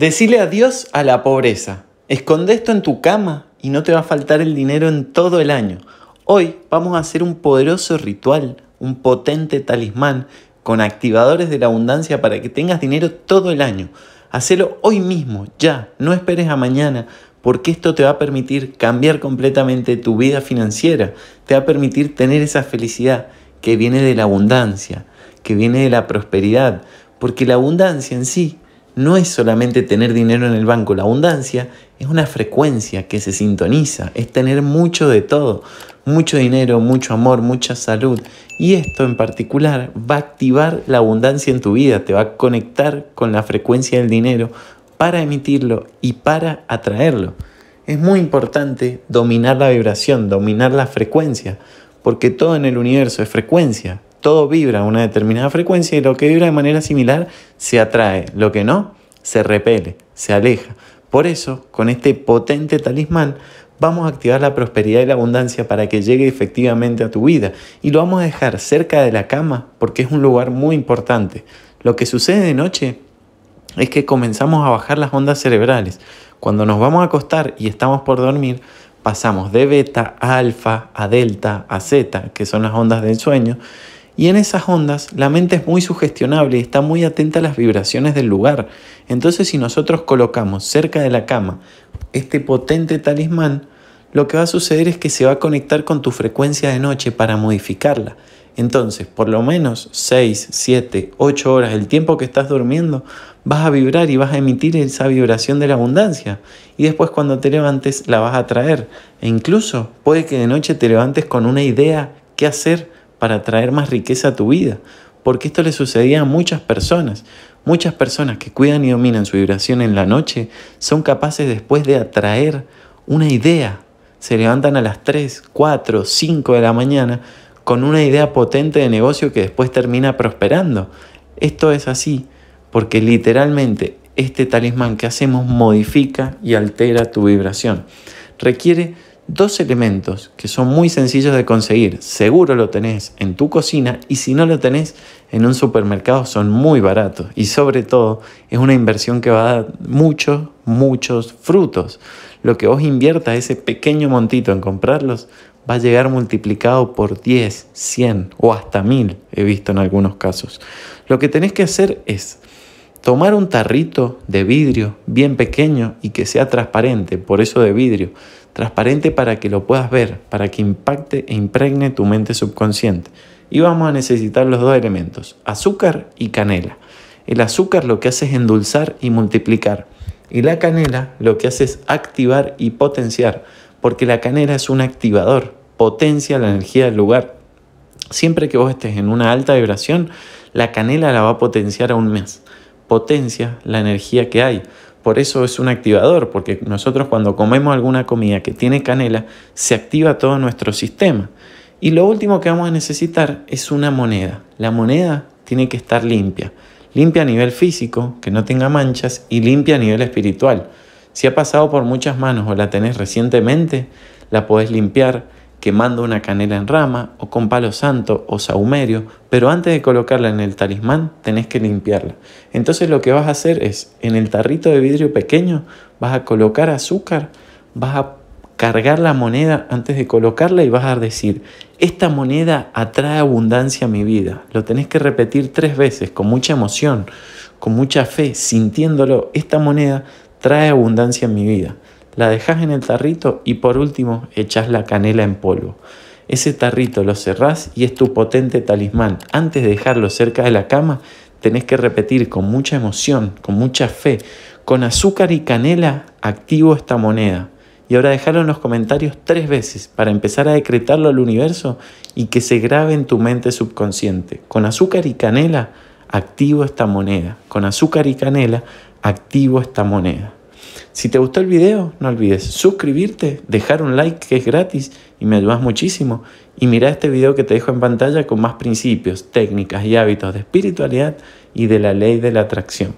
Decirle adiós a la pobreza. Esconde esto en tu cama y no te va a faltar el dinero en todo el año. Hoy vamos a hacer un poderoso ritual, un potente talismán con activadores de la abundancia para que tengas dinero todo el año. Hacelo hoy mismo, ya, no esperes a mañana, porque esto te va a permitir cambiar completamente tu vida financiera, te va a permitir tener esa felicidad que viene de la abundancia, que viene de la prosperidad, porque la abundancia en sí no es solamente tener dinero en el banco, la abundancia es una frecuencia que se sintoniza, es tener mucho de todo, mucho dinero, mucho amor, mucha salud. Y esto en particular va a activar la abundancia en tu vida, te va a conectar con la frecuencia del dinero para emitirlo y para atraerlo. Es muy importante dominar la vibración, dominar la frecuencia, porque todo en el universo es frecuencia. Todo vibra a una determinada frecuencia y lo que vibra de manera similar se atrae, lo que no se repele, se aleja. Por eso, con este potente talismán, vamos a activar la prosperidad y la abundancia para que llegue efectivamente a tu vida y lo vamos a dejar cerca de la cama porque es un lugar muy importante. Lo que sucede de noche es que comenzamos a bajar las ondas cerebrales. Cuando nos vamos a acostar y estamos por dormir, pasamos de beta a alfa, a delta, a zeta, que son las ondas del sueño, y en esas ondas la mente es muy sugestionable y está muy atenta a las vibraciones del lugar. Entonces si nosotros colocamos cerca de la cama este potente talismán, lo que va a suceder es que se va a conectar con tu frecuencia de noche para modificarla. Entonces, por lo menos 6, 7, 8 horas, el tiempo que estás durmiendo, vas a vibrar y vas a emitir esa vibración de la abundancia. Y después cuando te levantes la vas a traer. E incluso puede que de noche te levantes con una idea qué hacer para traer más riqueza a tu vida. Porque esto le sucedía a muchas personas. Muchas personas que cuidan y dominan su vibración en la noche son capaces después de atraer una idea. Se levantan a las 3, 4, 5 de la mañana con una idea potente de negocio que después termina prosperando. Esto es así porque literalmente este talismán que hacemos modifica y altera tu vibración. Requiere dos elementos que son muy sencillos de conseguir. Seguro lo tenés en tu cocina y si no lo tenés en un supermercado son muy baratos y sobre todo es una inversión que va a dar muchos, muchos frutos. Lo que vos inviertas ese pequeño montito en comprarlos va a llegar multiplicado por 10, 100 o hasta 1000, he visto en algunos casos. Lo que tenés que hacer es tomar un tarrito de vidrio bien pequeño y que sea transparente, por eso de vidrio, transparente para que lo puedas ver, para que impacte e impregne tu mente subconsciente. Y vamos a necesitar los dos elementos, azúcar y canela. El azúcar lo que hace es endulzar y multiplicar. Y la canela lo que hace es activar y potenciar, porque la canela es un activador, potencia la energía del lugar. Siempre que vos estés en una alta vibración, la canela la va a potenciar a un mes potencia la energía que hay. Por eso es un activador, porque nosotros cuando comemos alguna comida que tiene canela, se activa todo nuestro sistema. Y lo último que vamos a necesitar es una moneda. La moneda tiene que estar limpia. Limpia a nivel físico, que no tenga manchas, y limpia a nivel espiritual. Si ha pasado por muchas manos o la tenés recientemente, la podés limpiar quemando una canela en rama o con palo santo o saumerio, pero antes de colocarla en el talismán tenés que limpiarla. Entonces lo que vas a hacer es, en el tarrito de vidrio pequeño, vas a colocar azúcar, vas a cargar la moneda antes de colocarla y vas a decir, esta moneda atrae abundancia a mi vida. Lo tenés que repetir tres veces, con mucha emoción, con mucha fe, sintiéndolo, esta moneda trae abundancia a mi vida la dejas en el tarrito y por último echas la canela en polvo. Ese tarrito lo cerrás y es tu potente talismán. Antes de dejarlo cerca de la cama, tenés que repetir con mucha emoción, con mucha fe, con azúcar y canela activo esta moneda. Y ahora dejalo en los comentarios tres veces para empezar a decretarlo al universo y que se grabe en tu mente subconsciente. Con azúcar y canela activo esta moneda. Con azúcar y canela activo esta moneda. Si te gustó el video, no olvides suscribirte, dejar un like que es gratis y me ayudas muchísimo. Y mira este video que te dejo en pantalla con más principios, técnicas y hábitos de espiritualidad y de la ley de la atracción.